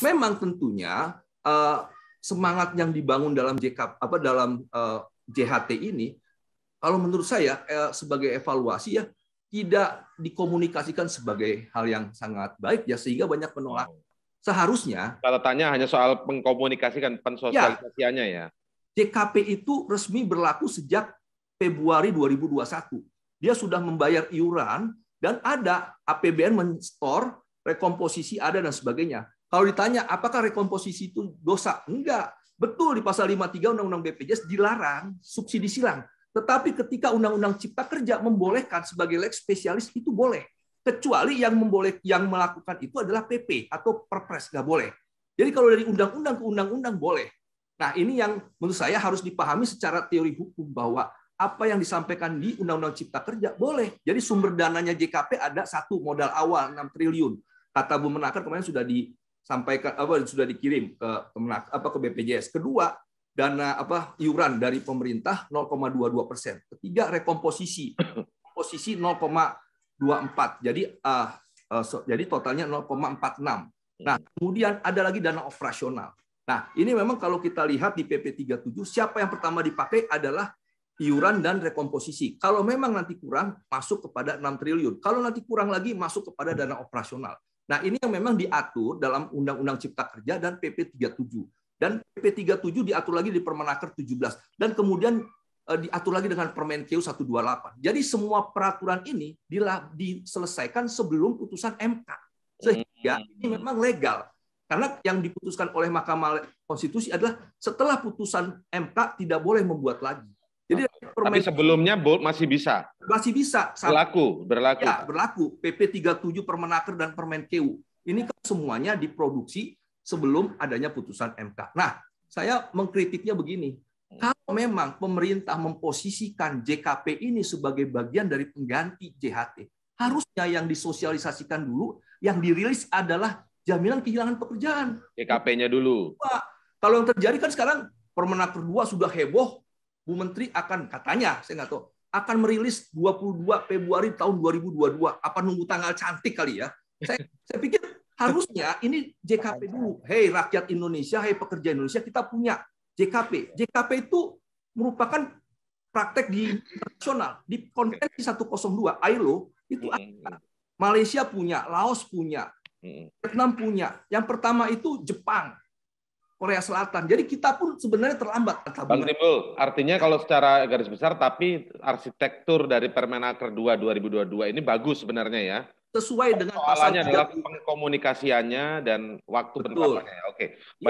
memang tentunya uh, semangat yang dibangun dalam JK apa dalam uh, eh, JHT ini kalau menurut saya uh, sebagai evaluasi ya tidak dikomunikasikan sebagai hal yang sangat baik ya sehingga banyak penolak. Seharusnya catatannya hanya soal pengkomunikasikan pensosialisasiannya ya. JKP itu resmi berlaku sejak Februari 2021. Dia sudah membayar iuran dan ada APBN menstor rekomposisi ada dan sebagainya. Kalau ditanya apakah rekomposisi itu dosa? Enggak. Betul di pasal 53 Undang-Undang BPJS dilarang subsidi silang. Tetapi ketika Undang-Undang Cipta Kerja membolehkan sebagai leg spesialis itu boleh. Kecuali yang memboleh yang melakukan itu adalah PP atau Perpres nggak boleh. Jadi kalau dari undang-undang ke undang-undang boleh. Nah, ini yang menurut saya harus dipahami secara teori hukum bahwa apa yang disampaikan di Undang-Undang Cipta Kerja boleh. Jadi sumber dananya JKP ada satu modal awal 6 triliun kata Bu Menaker kemarin sudah disampaikan apa sudah dikirim ke Kemenak, apa ke BPJS. Kedua, dana apa iuran dari pemerintah 0,22 persen. Ketiga, rekomposisi posisi 0,24. Jadi uh, uh, so, jadi totalnya 0,46. Nah, kemudian ada lagi dana operasional. Nah, ini memang kalau kita lihat di PP 37 siapa yang pertama dipakai adalah iuran dan rekomposisi. Kalau memang nanti kurang, masuk kepada 6 triliun. Kalau nanti kurang lagi, masuk kepada dana operasional. Nah, ini yang memang diatur dalam Undang-Undang Cipta Kerja dan PP 37. Dan PP 37 diatur lagi di Permenaker 17 dan kemudian eh, diatur lagi dengan Permen Permenkeu 128. Jadi semua peraturan ini diselesaikan sebelum putusan MK. Sehingga hmm. ini memang legal. Karena yang diputuskan oleh Mahkamah Konstitusi adalah setelah putusan MK tidak boleh membuat lagi. Jadi permen sebelumnya Bolt masih bisa. Masih bisa. berlaku, berlaku. Ya, berlaku. PP 37 Permenaker dan Permen KU. Ini kan semuanya diproduksi sebelum adanya putusan MK. Nah, saya mengkritiknya begini. Kalau memang pemerintah memposisikan JKP ini sebagai bagian dari pengganti JHT, harusnya yang disosialisasikan dulu, yang dirilis adalah jaminan kehilangan pekerjaan. JKP-nya dulu. Kalau yang terjadi kan sekarang Permenaker 2 sudah heboh, Bu Menteri akan katanya, saya nggak tahu, akan merilis 22 Februari tahun 2022. Apa nunggu tanggal cantik kali ya? Saya, saya pikir harusnya ini JKP dulu. Hei rakyat Indonesia, hei pekerja Indonesia, kita punya JKP. JKP itu merupakan praktek di nasional di konvensi 102 ILO itu hmm. ada. Malaysia punya, Laos punya, hmm. Vietnam punya. Yang pertama itu Jepang. Korea Selatan. Jadi kita pun sebenarnya terlambat. Bang Timbul, artinya kalau secara garis besar, tapi arsitektur dari Permenaker 2 2022 ini bagus sebenarnya ya. Sesuai dengan Soalannya adalah pengkomunikasiannya dan waktu penerapannya. Oke, Ya,